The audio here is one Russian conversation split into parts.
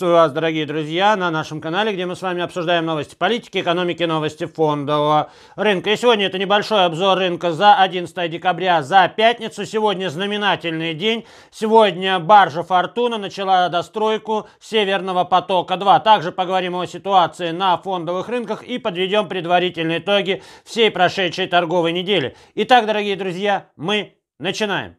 Приветствую вас, дорогие друзья, на нашем канале, где мы с вами обсуждаем новости политики, экономики, новости фондового рынка. И сегодня это небольшой обзор рынка за 11 декабря, за пятницу. Сегодня знаменательный день. Сегодня баржа «Фортуна» начала достройку «Северного потока-2». Также поговорим о ситуации на фондовых рынках и подведем предварительные итоги всей прошедшей торговой недели. Итак, дорогие друзья, мы начинаем.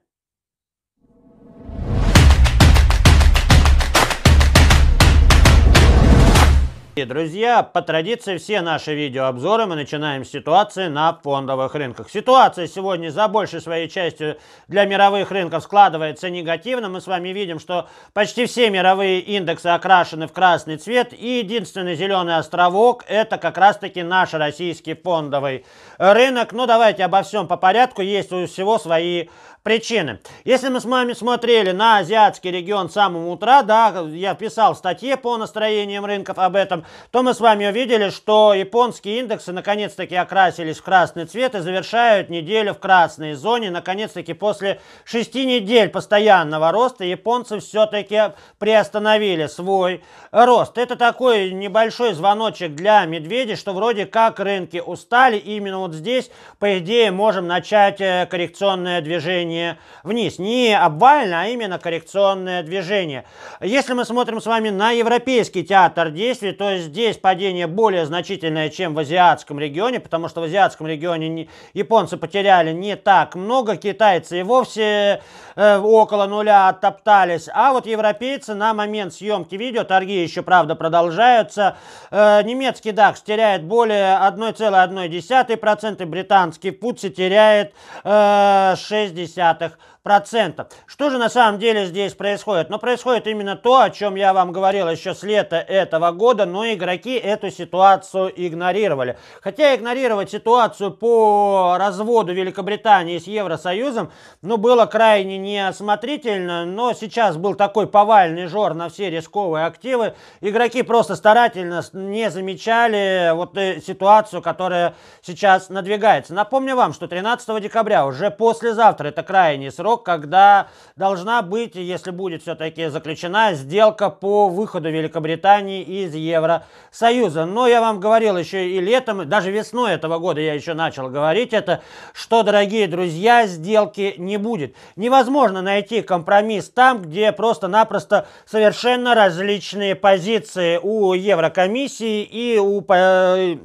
И, друзья, по традиции все наши видеообзоры мы начинаем с ситуации на фондовых рынках. Ситуация сегодня за большей своей частью для мировых рынков складывается негативно. Мы с вами видим, что почти все мировые индексы окрашены в красный цвет. И единственный зеленый островок это как раз-таки наш российский фондовый рынок. Ну давайте обо всем по порядку. Есть у всего свои причины. Если мы с вами смотрели на азиатский регион с самого утра, да, я писал в статье по настроениям рынков об этом, то мы с вами увидели, что японские индексы наконец-таки окрасились в красный цвет и завершают неделю в красной зоне. Наконец-таки после шести недель постоянного роста японцы все-таки приостановили свой рост. Это такой небольшой звоночек для медведей, что вроде как рынки устали. Именно вот здесь, по идее, можем начать э, коррекционное движение движение вниз. Не обвально, а именно коррекционное движение. Если мы смотрим с вами на европейский театр действий, то здесь падение более значительное, чем в азиатском регионе, потому что в азиатском регионе японцы потеряли не так много, китайцы и вовсе э, около нуля оттоптались, а вот европейцы на момент съемки видео, торги еще, правда, продолжаются, э, немецкий DAX теряет более 1,1%, британский футси теряет э, 60 50-х процентов. Что же на самом деле здесь происходит? Но ну, происходит именно то, о чем я вам говорил еще с лета этого года, но игроки эту ситуацию игнорировали. Хотя игнорировать ситуацию по разводу Великобритании с Евросоюзом, ну, было крайне неосмотрительно, но сейчас был такой повальный жор на все рисковые активы. Игроки просто старательно не замечали вот э, ситуацию, которая сейчас надвигается. Напомню вам, что 13 декабря, уже послезавтра, это крайний срок, срок, когда должна быть, если будет все-таки заключена сделка по выходу Великобритании из Евросоюза. Но я вам говорил еще и летом, даже весной этого года я еще начал говорить это, что, дорогие друзья, сделки не будет. Невозможно найти компромисс там, где просто-напросто совершенно различные позиции у Еврокомиссии и у э,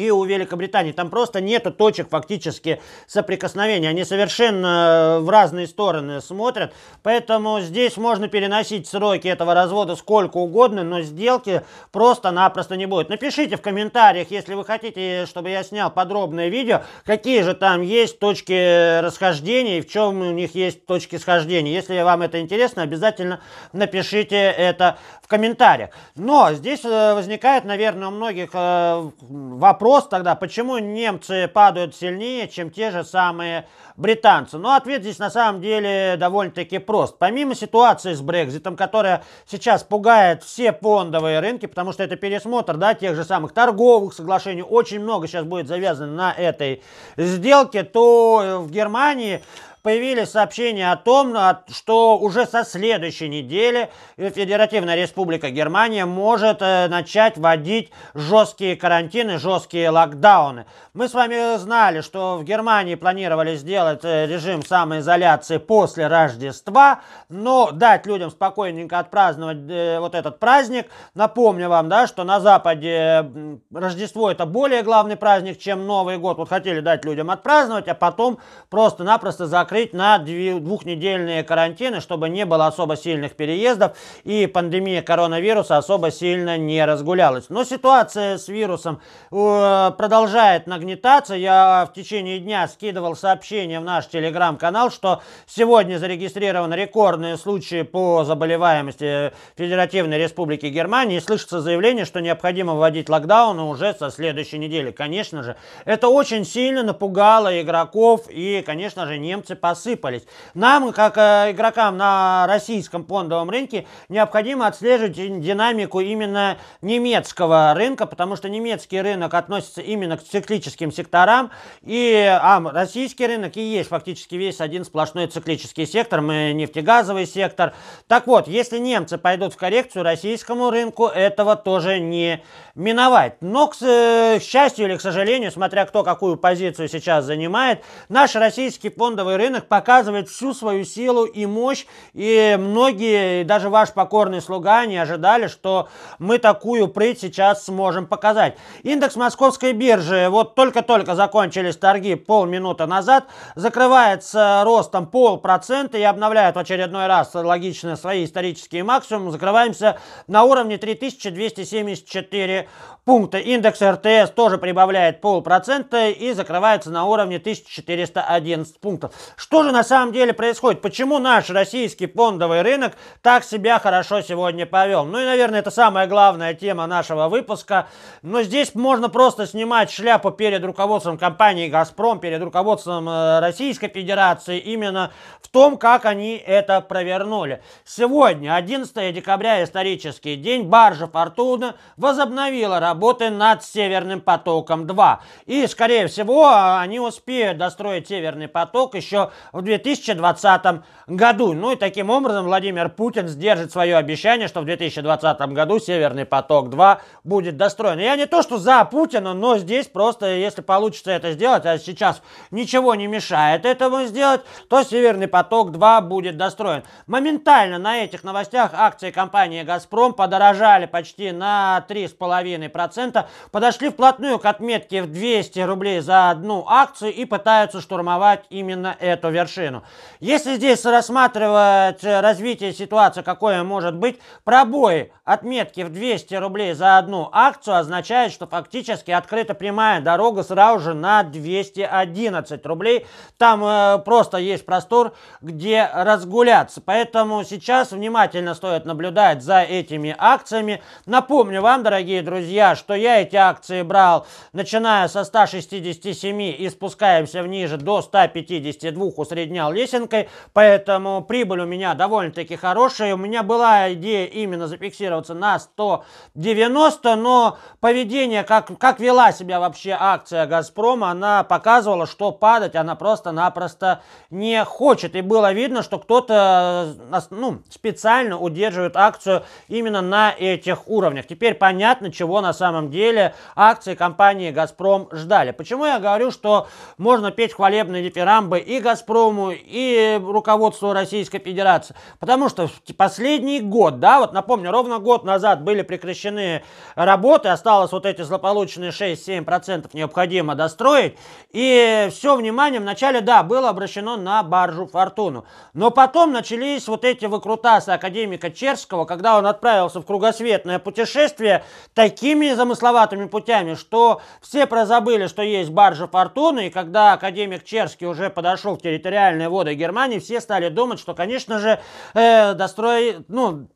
и у Великобритании. Там просто нету точек фактически соприкосновения. Они совершенно э, в разные стороны смотрят. Поэтому здесь можно переносить сроки этого развода сколько угодно, но сделки просто-напросто не будет. Напишите в комментариях, если вы хотите, чтобы я снял подробное видео, какие же там есть точки расхождения и в чем у них есть точки схождения. Если вам это интересно, обязательно напишите это в комментариях. Но здесь э, возникает, наверное, у многих э, вопрос, вопрос тогда, почему немцы падают сильнее, чем те же самые британцы? Ну, ответ здесь на самом деле довольно-таки прост. Помимо ситуации с Брекзитом, которая сейчас пугает все фондовые рынки, потому что это пересмотр да, тех же самых торговых соглашений, очень много сейчас будет завязано на этой сделке, то в Германии появились сообщения о том, а, что уже со следующей недели э, Федеративная Республика Германия может э, начать вводить жесткие карантины, жесткие локдауны. Мы с вами знали, что в Германии планировали сделать э, режим самоизоляции после Рождества, но дать людям спокойненько отпраздновать вот этот праздник. Напомню вам, да, что на Западе Рождество это более главный праздник, чем Новый год. Вот хотели дать людям отпраздновать, а потом просто-напросто закрыть закрыть на двухнедельные карантины, чтобы не было особо сильных переездов и пандемия коронавируса особо сильно не разгулялась. Но ситуация с вирусом э, продолжает нагнетаться. Я в течение дня скидывал сообщение в наш телеграм-канал, что сегодня зарегистрированы рекордные случаи по заболеваемости Федеративной Республики Германии. И слышится заявление, что необходимо вводить локдаун уже со следующей недели. Конечно же, это очень сильно напугало игроков и, конечно же, немцы посыпались. Нам, как э, игрокам на российском фондовом рынке, необходимо отслеживать динамику именно немецкого рынка, потому что немецкий рынок относится именно к циклическим секторам, и а, российский рынок и есть фактически весь один сплошной циклический сектор, мы нефтегазовый сектор. Так вот, если немцы пойдут в коррекцию, российскому рынку этого тоже не миновать. Но, к, к э, счастью или к сожалению, смотря кто какую позицию сейчас занимает, наш российский фондовый рынок рынок показывает всю свою силу и мощь, и многие, даже ваш покорный слуга, не ожидали, что мы такую прыть сейчас сможем показать. Индекс московской биржи, вот только-только закончились торги полминуты назад, закрывается ростом полпроцента и обновляет в очередной раз логично свои исторические максимумы. Закрываемся на уровне 3274 пункта. Индекс РТС тоже прибавляет полпроцента и закрывается на уровне 1411 пунктов. Что же на самом деле происходит? Почему наш российский фондовый рынок так себя хорошо сегодня повел? Ну и, наверное, это самая главная тема нашего выпуска. Но здесь можно просто снимать шляпу перед руководством компании «Газпром», перед руководством э, Российской Федерации именно в том, как они это провернули. Сегодня, 11 декабря, исторический день, баржа «Фортуна» возобновила работы над «Северным потоком-2». И, скорее всего, а, они успеют достроить «Северный поток» еще еще в 2020 году. Ну и таким образом Владимир Путин сдержит свое обещание, что в 2020 году «Северный поток-2» будет достроен. Я не то, что за Путина, но здесь просто, если получится это сделать, а сейчас ничего не мешает этому сделать, то «Северный поток-2» будет достроен. Моментально на этих новостях акции компании «Газпром» подорожали почти на 3,5%, подошли вплотную к отметке в 200 рублей за одну акцию и пытаются штурмовать именно это эту вершину. Если здесь рассматривать э, развитие ситуации, какое может быть, пробой отметки в 200 рублей за одну акцию означает, что фактически открыта прямая дорога сразу же на 211 рублей. Там э, просто есть простор, где разгуляться. Поэтому сейчас внимательно стоит наблюдать за этими акциями. Напомню вам, дорогие друзья, что я эти акции брал начиная со 167 и спускаемся вниже до 152 кукуху среднял лесенкой, поэтому прибыль у меня довольно-таки хорошая. У меня была идея именно зафиксироваться на 190, но поведение, как, как вела себя вообще акция «Газпрома», она показывала, что падать она просто-напросто не хочет. И было видно, что кто-то э, ну, специально удерживает акцию именно на этих уровнях. Теперь понятно, чего на самом деле акции компании «Газпром» ждали. Почему я говорю, что можно петь хвалебные дифирамбы и «Газпром», «Газпрому», и руководству Российской Федерации. Потому что в последний год, да, вот напомню, ровно год назад были прекращены работы, осталось вот эти злополучные 6-7% необходимо достроить, и все внимание вначале, да, было обращено на баржу «Фортуну». Но потом начались вот эти выкрутасы академика Черского, когда он отправился в кругосветное путешествие такими замысловатыми путями, что все прозабыли, что есть баржа «Фортуна», и когда академик Черский уже подошел к территориальные воды Германии, все стали думать, что, конечно же, э, достроить, ну,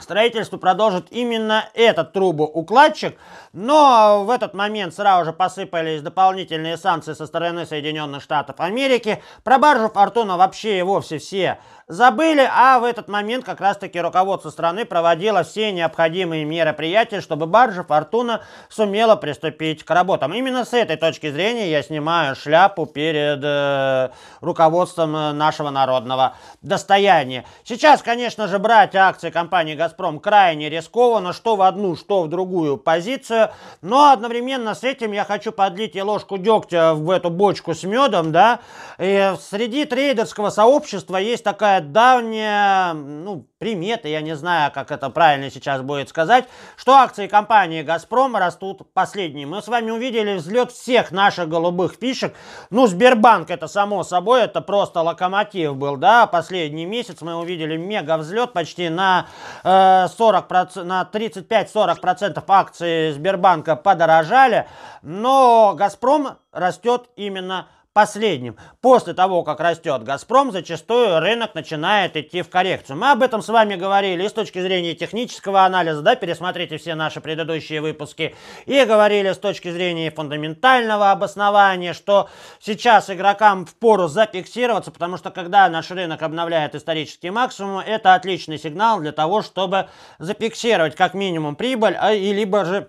Строительство продолжит именно этот трубоукладчик, но в этот момент сразу же посыпались дополнительные санкции со стороны Соединенных Штатов Америки. Про баржу «Фортуна» вообще и вовсе все забыли, а в этот момент как раз-таки руководство страны проводило все необходимые мероприятия, чтобы баржа «Фортуна» сумела приступить к работам. Именно с этой точки зрения я снимаю шляпу перед э, руководством э, нашего народного достояния. Сейчас, конечно же, брать акции компании «Газпром» крайне рискованно, что в одну, что в другую позицию, но одновременно с этим я хочу подлить и ложку дегтя в эту бочку с медом, да, и среди трейдерского сообщества есть такая давняя, ну, примета, я не знаю, как это правильно сейчас будет сказать, что акции компании «Газпром» растут последние. Мы с вами увидели взлет всех наших голубых фишек. Ну, Сбербанк, это само собой, это просто локомотив был, да, последний месяц мы увидели мега взлет почти на, э, 40%, на 35-40% акции Сбербанка подорожали, но «Газпром» растет именно последним. После того, как растет «Газпром», зачастую рынок начинает идти в коррекцию. Мы об этом с вами говорили и с точки зрения технического анализа, да, пересмотрите все наши предыдущие выпуски, и говорили с точки зрения фундаментального обоснования, что сейчас игрокам в пору зафиксироваться, потому что когда наш рынок обновляет исторический максимум это отличный сигнал для того, чтобы зафиксировать как минимум прибыль, а и либо же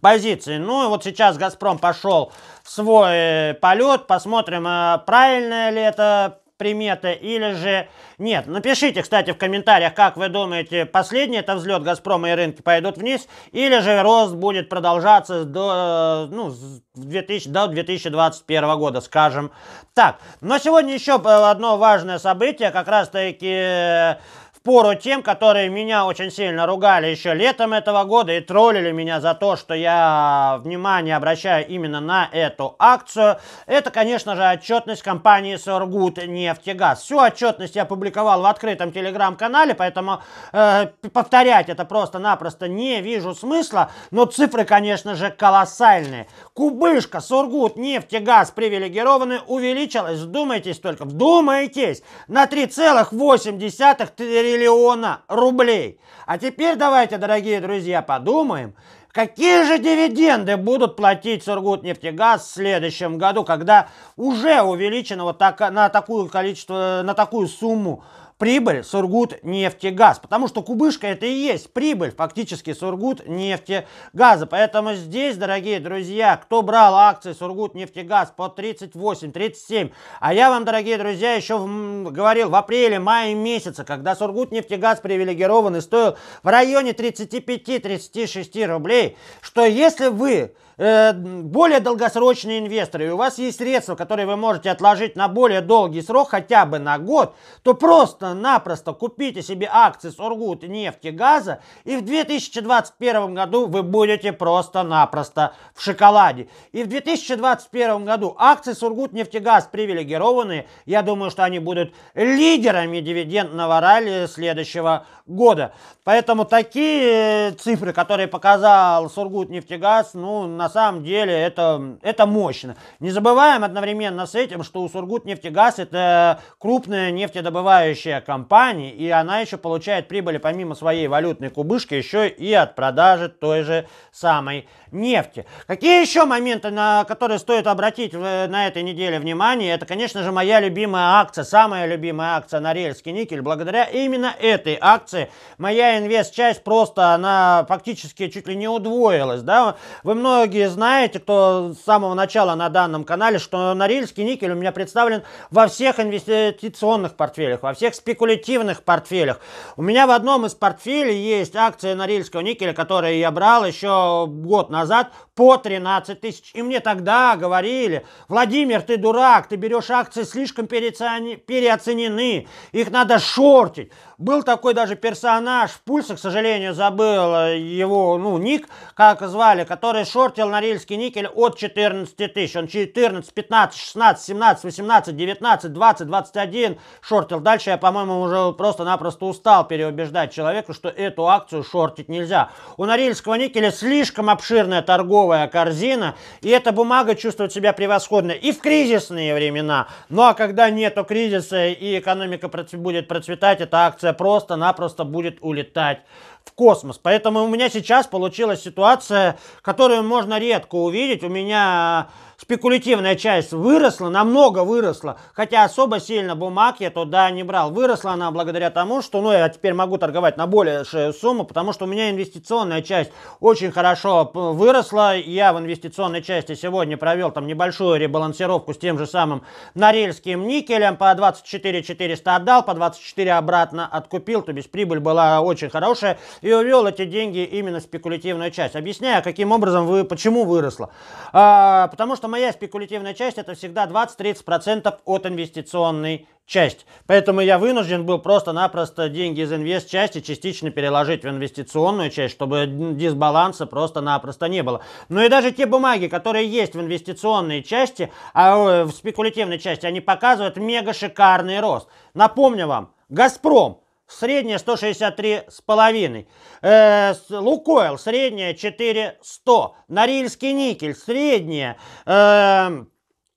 позиции. Ну, вот сейчас «Газпром» пошел в свой э, полет. Посмотрим, э, правильная ли это примета или же нет. Напишите, кстати, в комментариях, как вы думаете, последний это взлет «Газпрома» и рынки пойдут вниз, или же рост будет продолжаться до, э, ну, 2000, до 2021 года, скажем так. Но сегодня еще одно важное событие, как раз-таки пору тем, которые меня очень сильно ругали еще летом этого года и троллили меня за то, что я а, внимание обращаю именно на эту акцию, это, конечно же, отчетность компании Сургут нефтегаз. Всю отчетность я публиковал в открытом телеграм-канале, поэтому э, повторять это просто-напросто не вижу смысла, но цифры, конечно же, колоссальные. Кубышка, Сургут, нефтегаз привилегированный увеличилась, вдумайтесь только, вдумайтесь, на 3,8 триллиона триллиона рублей. А теперь давайте, дорогие друзья, подумаем, Какие же дивиденды будут платить Сургутнефтегаз в следующем году, когда уже увеличено вот так, на, такую количество, на такую сумму прибыль Сургут нефтегаз, потому что кубышка это и есть прибыль фактически Сургут нефтегаза. Поэтому здесь, дорогие друзья, кто брал акции Сургут нефтегаз по 38, 37, а я вам, дорогие друзья, еще говорил в апреле, мае месяце, когда Сургут нефтегаз привилегированный стоил в районе 35-36 рублей, что если вы Э, более долгосрочные инвесторы, и у вас есть средства, которые вы можете отложить на более долгий срок, хотя бы на год, то просто-напросто купите себе акции Сургут, нефти, газа, и в 2021 году вы будете просто-напросто в шоколаде. И в 2021 году акции Сургут, нефтегаз привилегированные, я думаю, что они будут лидерами дивидендного ралли следующего года. Поэтому такие э, цифры, которые показал Сургут, нефтегаз, ну, на самом деле это, это мощно. Не забываем одновременно с этим, что у Сургутнефтегаз это крупная нефтедобывающая компания, и она еще получает прибыли помимо своей валютной кубышки еще и от продажи той же самой нефти. Какие еще моменты, на которые стоит обратить э, на этой неделе внимание, это, конечно же, моя любимая акция, самая любимая акция на рельске никель. Благодаря именно этой акции моя инвест-часть просто, она фактически чуть ли не удвоилась. Да? Вы многие знаете, кто с самого начала на данном канале, что Норильский никель у меня представлен во всех инвестиционных портфелях, во всех спекулятивных портфелях. У меня в одном из портфелей есть акции Норильского никеля, которые я брал еще год назад назад по 13 тысяч. И мне тогда говорили, Владимир, ты дурак, ты берешь акции слишком переоценены, их надо шортить. Был такой даже персонаж в пульсах, к сожалению, забыл э, его, ну, ник, как звали, который шортил норильский никель от 14 тысяч. Он 14, 15, 16, 17, 18, 19, 20, 21 шортил. Дальше я, по-моему, уже просто-напросто устал переубеждать человека что эту акцию шортить нельзя. У норильского никеля слишком обширный обширная торговая корзина, и эта бумага чувствует себя превосходно и в кризисные времена. Ну а когда нету кризиса и экономика будет процветать, эта акция просто-напросто будет улетать в космос. Поэтому у меня сейчас получилась ситуация, которую можно редко увидеть. У меня э, спекулятивная часть выросла, намного выросла, хотя особо сильно бумаг я туда не брал. Выросла она благодаря тому, что ну, я теперь могу торговать на большую сумму, потому что у меня инвестиционная часть очень хорошо выросла. Я в инвестиционной части сегодня провел там небольшую ребалансировку с тем же самым Норильским никелем. По 24 400 отдал, по 24 обратно откупил, то есть прибыль была очень хорошая и увел эти деньги именно спекулятивная часть. Объясняю, каким образом вы, почему выросла. А, потому что моя спекулятивная часть это всегда 20-30% от инвестиционной часть. Поэтому я вынужден был просто-напросто деньги из инвест-части частично переложить в инвестиционную часть, чтобы дисбаланса просто-напросто не было. Но и даже те бумаги, которые есть в инвестиционной части, а э, в спекулятивной части, они показывают мега шикарный рост. Напомню вам, «Газпром» средняя 163 163,5. Э, Лукойл средняя 4100. Норильский никель средняя эм,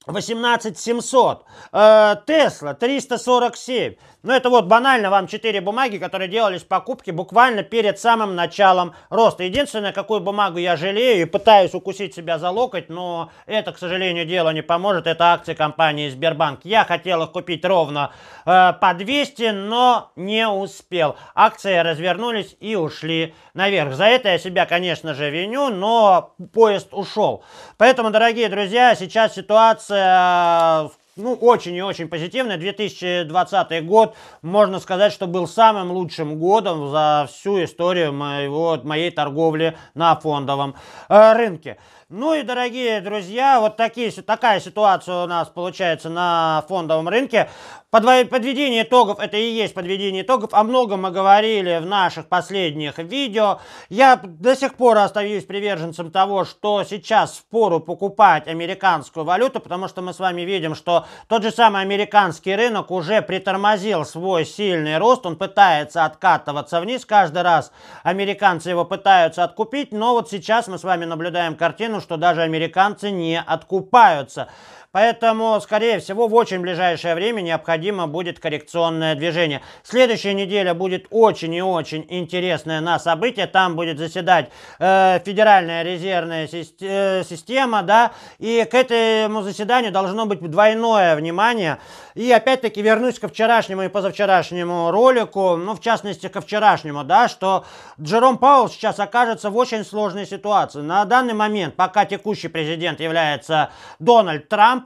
э, 18700. Тесла э, 347. Но ну, это вот банально вам 4 бумаги, которые делались покупки буквально перед самым началом роста. Единственное, какую бумагу я жалею и пытаюсь укусить себя за локоть, но это, к сожалению, дело не поможет. Это акции компании Сбербанк. Я хотел их купить ровно э, по 200, но не успел. Акции развернулись и ушли наверх. За это я себя, конечно же, виню, но поезд ушел. Поэтому, дорогие друзья, сейчас ситуация э, ну, очень и очень позитивный. 2020 год, можно сказать, что был самым лучшим годом за всю историю моего, моей торговли на фондовом э, рынке. Ну и, дорогие друзья, вот такие, такая ситуация у нас получается на фондовом рынке. Подведение итогов, это и есть подведение итогов. О многом мы говорили в наших последних видео. Я до сих пор остаюсь приверженцем того, что сейчас впору покупать американскую валюту, потому что мы с вами видим, что тот же самый американский рынок уже притормозил свой сильный рост. Он пытается откатываться вниз каждый раз. Американцы его пытаются откупить, но вот сейчас мы с вами наблюдаем картину, цену, что даже американцы не откупаются. Поэтому, скорее всего, в очень ближайшее время необходимо будет коррекционное движение. Следующая неделя будет очень и очень интересное на событие. Там будет заседать э, Федеральная резервная э, система, да, и к этому заседанию должно быть двойное внимание. И опять-таки вернусь ко вчерашнему и позавчерашнему ролику, ну, в частности, ко вчерашнему, да, что Джером Паул сейчас окажется в очень сложной ситуации. На данный момент, пока текущий президент является Дональд Трамп, Трамп,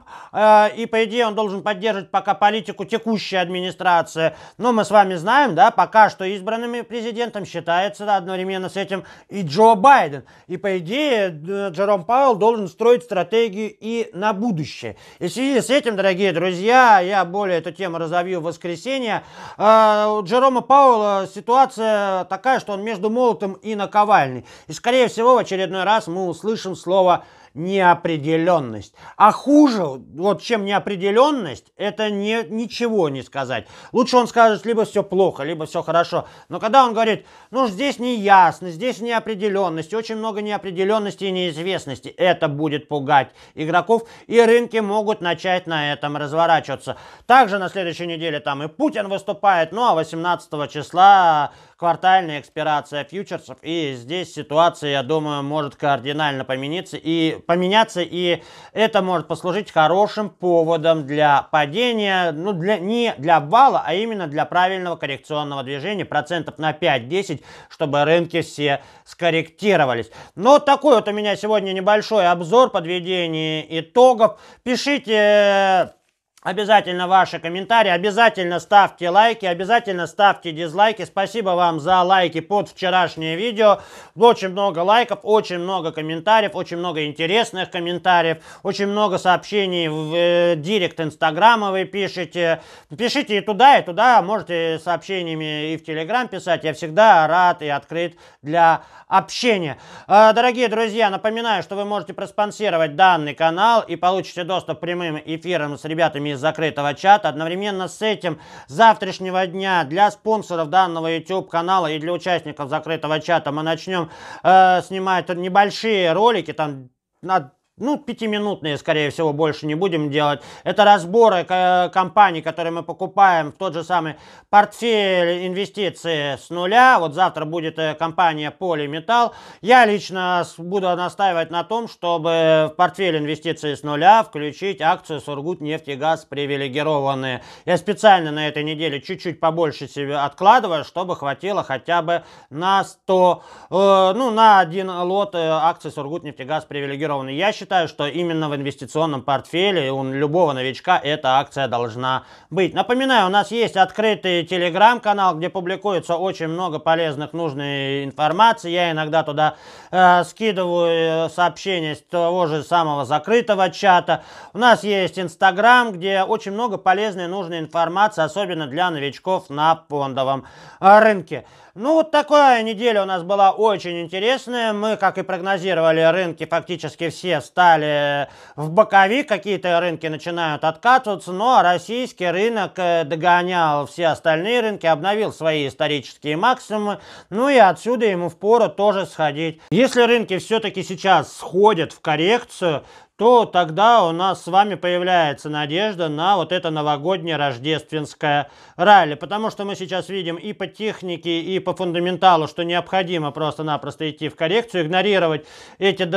э, и, по идее, он должен поддерживать пока политику текущей администрации. Но мы с вами знаем, да, пока что избранным президентом считается да, одновременно с этим и Джо Байден. И, по идее, Джером Пауэлл должен строить стратегию и на будущее. И в связи с этим, дорогие друзья, я более эту тему разовью в воскресенье. Э, у Джерома Пауэлла ситуация такая, что он между молотом и наковальней. И, скорее всего, в очередной раз мы услышим слово неопределенность. А хуже, вот чем неопределенность, это не, ничего не сказать. Лучше он скажет, либо все плохо, либо все хорошо. Но когда он говорит, ну здесь неясно, здесь неопределенность, очень много неопределенности и неизвестности, это будет пугать игроков, и рынки могут начать на этом разворачиваться. Также на следующей неделе там и Путин выступает, ну а 18 числа квартальная экспирация фьючерсов, и здесь ситуация, я думаю, может кардинально помениться и поменяться, и это может послужить хорошим поводом для падения, ну, для, не для обвала, а именно для правильного коррекционного движения процентов на 5-10, чтобы рынки все скорректировались. Но такой вот у меня сегодня небольшой обзор, подведение итогов. Пишите Обязательно ваши комментарии, обязательно ставьте лайки, обязательно ставьте дизлайки. Спасибо вам за лайки под вчерашнее видео. Очень много лайков, очень много комментариев, очень много интересных комментариев, очень много сообщений в э, директ Инстаграма вы пишете. Пишите и туда, и туда, можете сообщениями и в Телеграм писать. Я всегда рад и открыт для общения. Э, дорогие друзья, напоминаю, что вы можете проспонсировать данный канал и получите доступ к прямым эфирам с ребятами ссылками закрытого чата. Одновременно с этим завтрашнего дня для спонсоров данного YouTube-канала и для участников закрытого чата мы начнем э, снимать небольшие ролики, там на ну, пятиминутные, скорее всего, больше не будем делать. Это разборы компаний, которые мы покупаем в тот же самый портфель инвестиции с нуля. Вот завтра будет э, компания Полиметалл. Я лично буду настаивать на том, чтобы в портфель инвестиций с нуля включить акцию Сургут нефтегаз привилегированные. Я специально на этой неделе чуть-чуть побольше себе откладываю, чтобы хватило хотя бы на 100, э, ну, на один лот э, акций Сургут нефтегаз привилегированные. Я считаю, считаю, что именно в инвестиционном портфеле у любого новичка эта акция должна быть. Напоминаю, у нас есть открытый телеграм-канал, где публикуется очень много полезных, нужной информации. Я иногда туда э, скидываю э, сообщения с того же самого закрытого чата. У нас есть инстаграм, где очень много полезной, нужной информации, особенно для новичков на фондовом рынке. Ну, вот такая неделя у нас была очень интересная. Мы, как и прогнозировали, рынки фактически все стали в боковик. Какие-то рынки начинают откатываться, но российский рынок э, догонял все остальные рынки, обновил свои исторические максимумы. Ну и отсюда ему впору тоже сходить. Если рынки все-таки сейчас сходят в коррекцию, то тогда у нас с вами появляется надежда на вот это новогоднее рождественское ралли. Потому что мы сейчас видим и по технике, и по фундаменталу, что необходимо просто-напросто идти в коррекцию. Игнорировать эти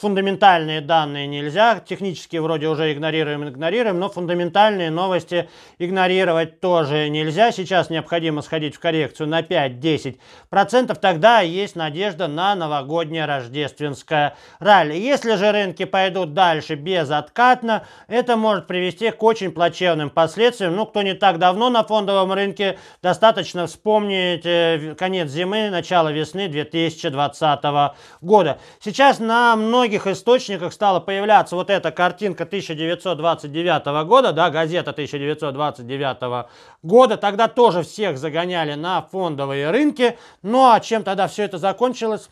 фундаментальные данные нельзя. Технически вроде уже игнорируем, игнорируем, но фундаментальные новости игнорировать тоже нельзя. Сейчас необходимо сходить в коррекцию на 5-10%. Тогда есть надежда на новогоднее рождественское ралли. Если же рынки пойдут дальше, дальше безоткатно, это может привести к очень плачевным последствиям. Ну, кто не так давно на фондовом рынке, достаточно вспомнить э, конец зимы, начало весны 2020 года. Сейчас на многих источниках стала появляться вот эта картинка 1929 года, да, газета 1929 года. Тогда тоже всех загоняли на фондовые рынки. Ну а чем тогда все это закончилось?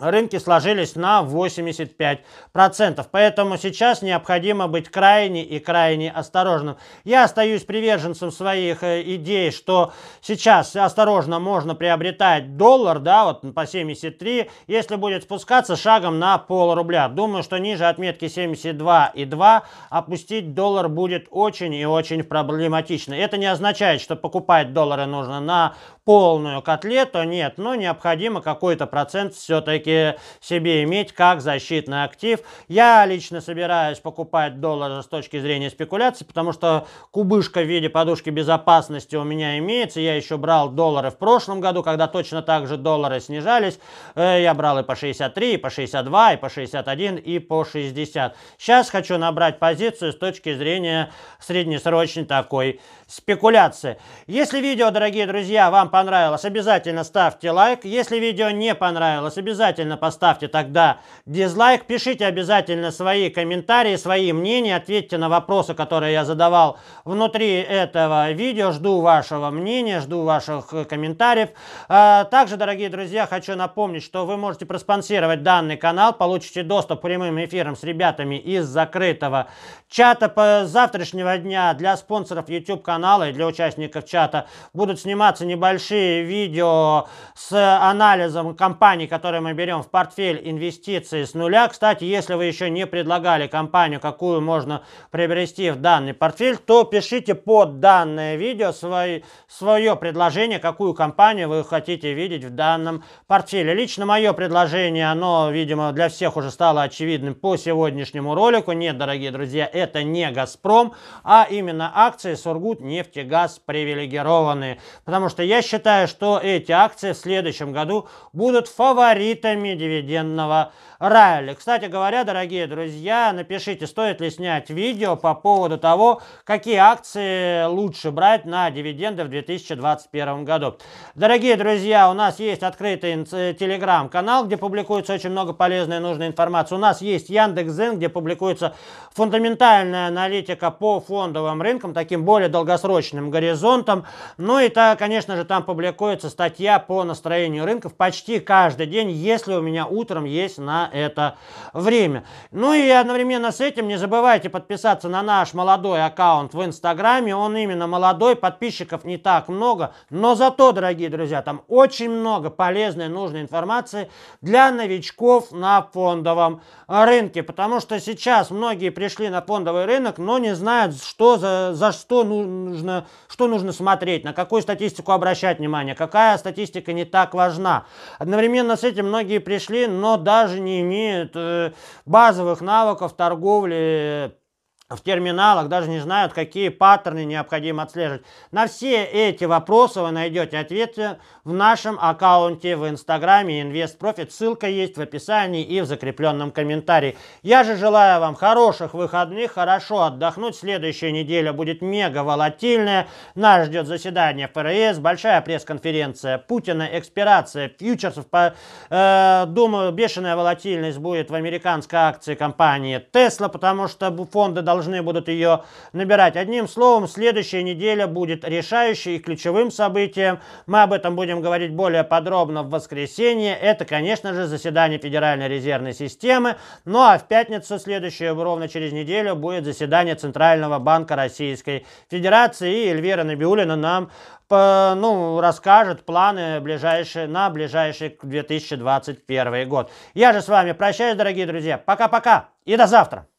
рынки сложились на 85%. Поэтому сейчас необходимо быть крайне и крайне осторожным. Я остаюсь приверженцем своих э, идей, что сейчас осторожно можно приобретать доллар, да, вот по 73, если будет спускаться шагом на пол рубля. Думаю, что ниже отметки 72,2 опустить доллар будет очень и очень проблематично. Это не означает, что покупать доллары нужно на полную котлету, нет, но необходимо какой-то процент все-таки все-таки себе иметь как защитный актив. Я лично собираюсь покупать доллары с точки зрения спекуляции, потому что кубышка в виде подушки безопасности у меня имеется. Я еще брал доллары в прошлом году, когда точно так же доллары снижались. Э, я брал и по 63, и по 62, и по 61, и по 60. Сейчас хочу набрать позицию с точки зрения среднесрочной такой спекуляции. Если видео, дорогие друзья, вам понравилось, обязательно ставьте лайк. Если видео не понравилось, обязательно обязательно поставьте тогда дизлайк, пишите обязательно свои комментарии, свои мнения, ответьте на вопросы, которые я задавал внутри этого видео. Жду вашего мнения, жду ваших э, комментариев. А, также, дорогие друзья, хочу напомнить, что вы можете проспонсировать данный канал, получите доступ к прямым эфирам с ребятами из закрытого чата. По завтрашнего дня для спонсоров YouTube канала и для участников чата будут сниматься небольшие видео с анализом компаний, которые мы берем в портфель инвестиции с нуля. Кстати, если вы еще не предлагали компанию, какую можно приобрести в данный портфель, то пишите под данное видео свой, свое предложение, какую компанию вы хотите видеть в данном портфеле. Лично мое предложение, оно, видимо, для всех уже стало очевидным по сегодняшнему ролику. Нет, дорогие друзья, это не «Газпром», а именно акции «Сургут», «Нефтегаз» привилегированные. Потому что я считаю, что эти акции в следующем году будут фаворитами коэффициентами дивидендного Райли. Кстати говоря, дорогие друзья, напишите, стоит ли снять видео по поводу того, какие акции лучше брать на дивиденды в 2021 году. Дорогие друзья, у нас есть открытый э, телеграм-канал, где публикуется очень много полезной и нужной информации. У нас есть Яндекс.Зен, где публикуется фундаментальная аналитика по фондовым рынкам, таким более долгосрочным горизонтом. Ну и, так, конечно же, там публикуется статья по настроению рынков почти каждый день, если если у меня утром есть на это время. Ну и одновременно с этим не забывайте подписаться на наш молодой аккаунт в Инстаграме. Он именно молодой, подписчиков не так много, но зато, дорогие друзья, там очень много полезной, нужной информации для новичков на фондовом рынке. Потому что сейчас многие пришли на фондовый рынок, но не знают, что за, за что нужно, что нужно смотреть, на какую статистику обращать внимание, какая статистика не так важна. Одновременно с этим многие многие пришли, но даже не имеют э, базовых навыков торговли в терминалах даже не знают, какие паттерны необходимо отслеживать. На все эти вопросы вы найдете ответы в нашем аккаунте в Инстаграме InvestProfit. Ссылка есть в описании и в закрепленном комментарии. Я же желаю вам хороших выходных, хорошо отдохнуть. Следующая неделя будет мега волатильная. Нас ждет заседание ФРС, большая пресс-конференция Путина, экспирация фьючерсов. По, э, думаю, бешеная волатильность будет в американской акции компании Tesla, потому что фонды должны должны будут ее набирать. Одним словом, следующая неделя будет решающей и ключевым событием. Мы об этом будем говорить более подробно в воскресенье. Это, конечно же, заседание Федеральной резервной системы. Ну а в пятницу следующую, ровно через неделю, будет заседание Центрального банка Российской Федерации. И Эльвира Набиулина нам э, ну, расскажет планы ближайшие, на ближайший 2021 год. Я же с вами прощаюсь, дорогие друзья. Пока-пока и до завтра.